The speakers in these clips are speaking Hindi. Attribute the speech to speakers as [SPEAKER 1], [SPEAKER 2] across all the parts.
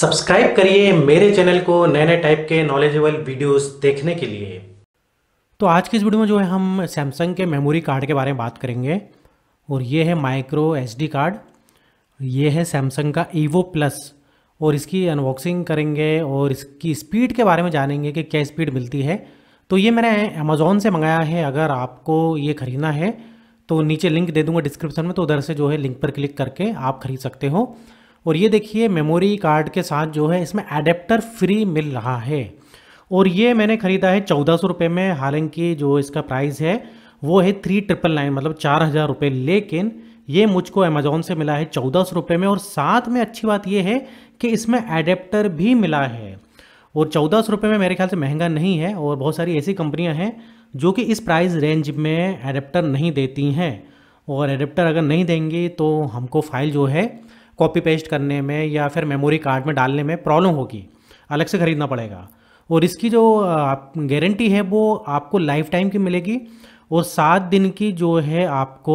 [SPEAKER 1] सब्सक्राइब करिए मेरे चैनल को नए नए टाइप के नॉलेजेबल वीडियोस देखने के लिए तो आज की इस वीडियो में जो है हम सैमसंग के मेमोरी कार्ड के बारे में बात करेंगे और ये है माइक्रो एसडी कार्ड ये है सैमसंग का ईवो प्लस और इसकी अनबॉक्सिंग करेंगे और इसकी स्पीड के बारे में जानेंगे कि क्या स्पीड मिलती है तो ये मैंने अमेज़ोन से मंगाया है अगर आपको ये ख़रीदना है तो नीचे लिंक दे दूंगा डिस्क्रिप्शन में तो उधर से जो है लिंक पर क्लिक करके आप खरीद सकते हो और ये देखिए मेमोरी कार्ड के साथ जो है इसमें एडेप्टर फ्री मिल रहा है और ये मैंने ख़रीदा है चौदह सौ रुपये में हालांकि जो इसका प्राइस है वो है थ्री ट्रिपल नाइन मतलब चार हज़ार रुपये लेकिन ये मुझको अमेज़ोन से मिला है चौदह सौ रुपये में और साथ में अच्छी बात ये है कि इसमें एडेप्टर भी मिला है और चौदह सौ रुपये में मेरे ख्याल से महंगा नहीं है और बहुत सारी ऐसी कंपनियाँ हैं जो कि इस प्राइस रेंज में एडेप्टर नहीं देती हैं और एडेप्टर अगर नहीं देंगी तो हमको फाइल जो है कॉपी पेस्ट करने में या फिर मेमोरी कार्ड में डालने में प्रॉब्लम होगी अलग से ख़रीदना पड़ेगा और इसकी जो गारंटी है वो आपको लाइफ टाइम की मिलेगी और सात दिन की जो है आपको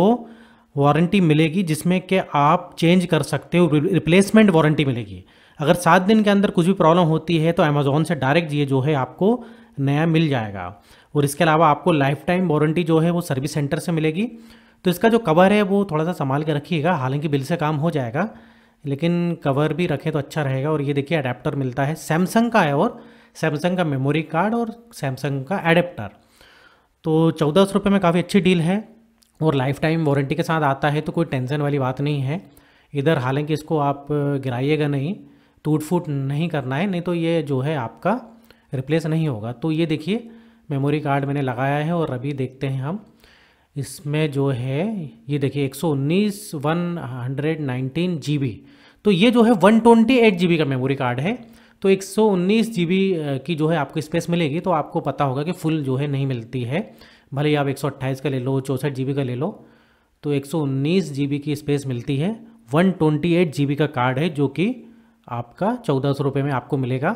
[SPEAKER 1] वारंटी मिलेगी जिसमें कि आप चेंज कर सकते हो रिप्लेसमेंट वारंटी मिलेगी अगर सात दिन के अंदर कुछ भी प्रॉब्लम होती है तो अमेज़ोन से डायरेक्ट ये जो है आपको नया मिल जाएगा और इसके अलावा आपको लाइफ टाइम वारंटी जो है वो सर्विस सेंटर से मिलेगी तो इसका जो कवर है वो थोड़ा सा संभाल के रखिएगा हालांकि बिल से काम हो जाएगा लेकिन कवर भी रखें तो अच्छा रहेगा और ये देखिए अडेप्टर मिलता है सैमसंग का है और सैमसंग का मेमोरी कार्ड और सैमसंग का अडेप्टर तो चौदह सौ में काफ़ी अच्छी डील है और लाइफ टाइम वारंटी के साथ आता है तो कोई टेंशन वाली बात नहीं है इधर हालांकि इसको आप गिराइएगा नहीं टूट फूट नहीं करना है नहीं तो ये जो है आपका रिप्लेस नहीं होगा तो ये देखिए मेमोरी कार्ड मैंने लगाया है और अभी देखते हैं हम इसमें जो है ये देखिए 119 119 जीबी तो ये जो है 128 जीबी का मेमोरी कार्ड है तो 119 जीबी की जो है आपको स्पेस मिलेगी तो आपको पता होगा कि फुल जो है नहीं मिलती है भले ही आप अट्ठाईस का ले लो चौंसठ जीबी का ले लो तो 119 जीबी की स्पेस मिलती है 128 जीबी का कार्ड है जो कि आपका चौदह सौ रुपये में आपको मिलेगा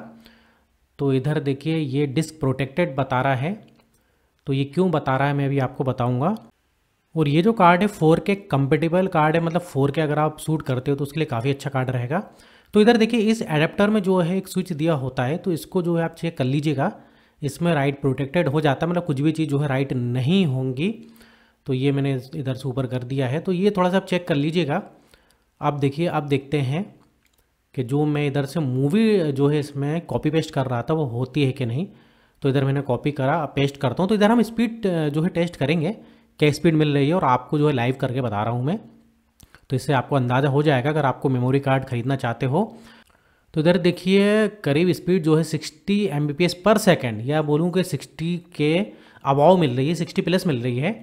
[SPEAKER 1] तो इधर देखिए ये डिस्क प्रोटेक्टेड बता रहा है तो ये क्यों बता रहा है मैं अभी आपको बताऊंगा और ये जो कार्ड है फोर के कंपेटेबल कार्ड है मतलब फोर के अगर आप सूट करते हो तो उसके लिए काफ़ी अच्छा कार्ड रहेगा तो इधर देखिए इस एडेप्टर में जो है एक स्विच दिया होता है तो इसको जो है आप चेक कर लीजिएगा इसमें राइट प्रोटेक्टेड हो जाता है मतलब कुछ भी चीज़ जो है राइट नहीं होंगी तो ये मैंने इधर से ऊपर कर दिया है तो ये थोड़ा सा आप चेक कर लीजिएगा आप देखिए आप देखते हैं कि जो मैं इधर से मूवी जो है इसमें कॉपी पेस्ट कर रहा था वो होती है कि नहीं तो इधर मैंने कॉपी करा पेस्ट करता हूँ तो इधर हम स्पीड जो है टेस्ट करेंगे क्या स्पीड मिल रही है और आपको जो है लाइव करके बता रहा हूँ मैं तो इससे आपको अंदाज़ा हो जाएगा अगर आपको मेमोरी कार्ड खरीदना चाहते हो तो इधर देखिए करीब स्पीड जो है 60 एम पर सेकेंड या बोलूँ कि 60 के अबाव मिल रही है 60 प्लस मिल रही है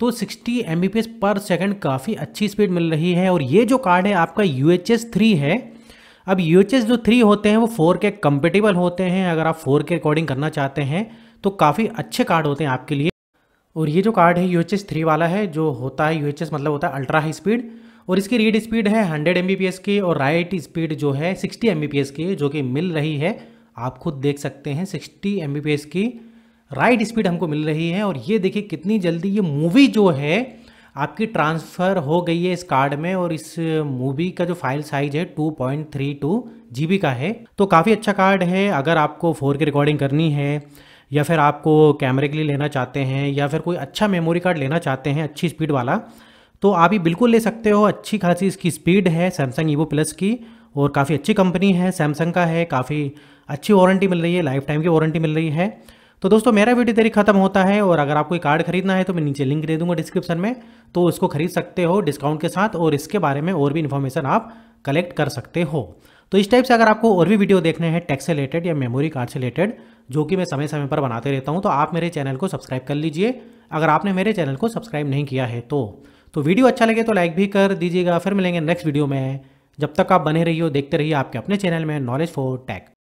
[SPEAKER 1] तो 60 एम पर सेकेंड काफ़ी अच्छी स्पीड मिल रही है और ये जो कार्ड है आपका यू एच है अब यू जो थ्री होते हैं वो फोर के कंपेटेबल होते हैं अगर आप फोर के रिकॉर्डिंग करना चाहते हैं तो काफ़ी अच्छे कार्ड होते हैं आपके लिए और ये जो कार्ड है यू एच एस थ्री वाला है जो होता है यू एच एस मतलब होता है अल्ट्रा हाई स्पीड और इसकी रीड स्पीड है hundred M B P S की और राइट स्पीड जो है sixty M B P S की जो कि मिल रही है आप खुद देख सकते हैं sixty M B P S की राइट स्पीड हमको मिल रही है और ये देखिए कितनी जल्दी ये मूवी जो है आपकी ट्रांसफ़र हो गई है इस कार्ड में और इस मूवी का जो फाइल साइज है 2.32 पॉइंट का है तो काफ़ी अच्छा कार्ड है अगर आपको फोर की रिकॉर्डिंग करनी है या फिर आपको कैमरे के लिए लेना चाहते हैं या फिर कोई अच्छा मेमोरी कार्ड लेना चाहते हैं अच्छी स्पीड वाला तो आप ये बिल्कुल ले सकते हो अच्छी खासी इसकी स्पीड है सैमसंग ईवो प्लस की और काफ़ी अच्छी कंपनी है सैमसंग का है काफ़ी अच्छी वारंटी मिल रही है लाइफ टाइम की वारंटी मिल रही है तो दोस्तों मेरा वीडियो तेरी खत्म होता है और अगर आपको कार्ड खरीदना है तो मैं नीचे लिंक दे दूंगा डिस्क्रिप्शन में तो उसको खरीद सकते हो डिस्काउंट के साथ और इसके बारे में और भी इन्फॉर्मेशन आप कलेक्ट कर सकते हो तो इस टाइप से अगर आपको और भी वीडियो देखने हैं टैक्स से रिलेटेड या मेमोरी कार्ड से रिलेटेड जो कि मैं समय समय पर बनाते रहता हूँ तो आप मेरे चैनल को सब्सक्राइब कर लीजिए अगर आपने मेरे चैनल को सब्सक्राइब नहीं किया है तो तो वीडियो अच्छा लगे तो लाइक भी कर दीजिएगा फिर मिलेंगे नेक्स्ट वीडियो में जब तक आप बने रहिए देखते रहिए आपके अपने चैनल में नॉलेज फॉर टैक